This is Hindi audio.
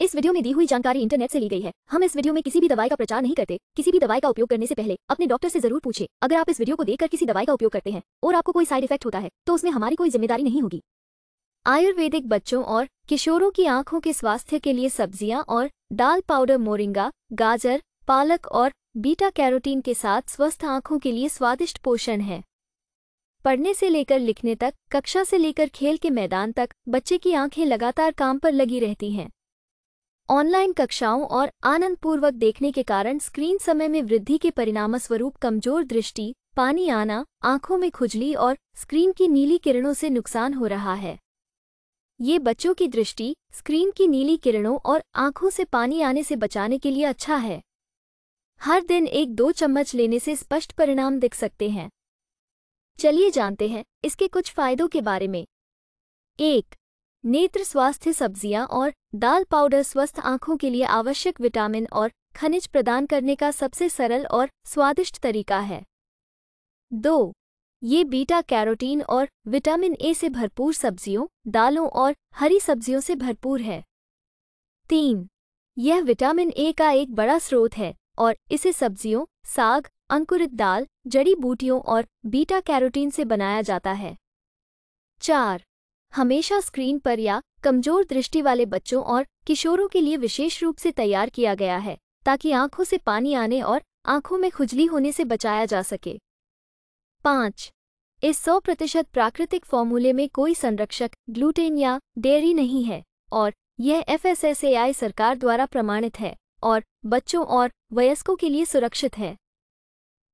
इस वीडियो में दी हुई जानकारी इंटरनेट से ली गई है हम इस वीडियो में किसी भी दवाई का प्रचार नहीं करते किसी भी दवाई का उपयोग करने से पहले अपने डॉक्टर से जरूर पूछे अगर आप इस वीडियो को देखकर किसी दवाई का उपयोग करते हैं और आपको कोई साइड इफेक्ट होता है तो उसमें हमारी कोई जिम्मेदारी नहीं होगी आयुर्वेदिक बच्चों और किशोरों की आंखों के स्वास्थ्य के लिए सब्जियां और दाल पाउडर मोरिंगा गाजर पालक और बीटा कैरोटीन के साथ स्वस्थ आंखों के लिए स्वादिष्ट पोषण है पढ़ने से लेकर लिखने तक कक्षा से लेकर खेल के मैदान तक बच्चे की आंखें लगातार काम पर लगी रहती हैं ऑनलाइन कक्षाओं और आनंदपूर्वक देखने के कारण स्क्रीन समय में वृद्धि के परिणामस्वरूप कमजोर दृष्टि पानी आना आंखों में खुजली और स्क्रीन की नीली किरणों से नुकसान हो रहा है ये बच्चों की दृष्टि स्क्रीन की नीली किरणों और आंखों से पानी आने से बचाने के लिए अच्छा है हर दिन एक दो चम्मच लेने से स्पष्ट परिणाम दिख सकते हैं चलिए जानते हैं इसके कुछ फायदों के बारे में एक नेत्र स्वास्थ्य सब्जियां और दाल पाउडर स्वस्थ आंखों के लिए आवश्यक विटामिन और खनिज प्रदान करने का सबसे सरल और स्वादिष्ट तरीका है दो ये बीटा कैरोटीन और विटामिन ए से भरपूर सब्जियों दालों और हरी सब्जियों से भरपूर है तीन यह विटामिन ए का एक बड़ा स्रोत है और इसे सब्जियों साग अंकुरित दाल जड़ी बूटियों और बीटा कैरोटीन से बनाया जाता है चार हमेशा स्क्रीन पर या कमजोर दृष्टि वाले बच्चों और किशोरों के लिए विशेष रूप से तैयार किया गया है ताकि आंखों से पानी आने और आंखों में खुजली होने से बचाया जा सके पाँच इस सौ प्रतिशत प्राकृतिक फॉर्मूले में कोई संरक्षक ग्लूटेन या डेयरी नहीं है और यह एफएसएसएआई सरकार द्वारा प्रमाणित है और बच्चों और वयस्कों के लिए सुरक्षित है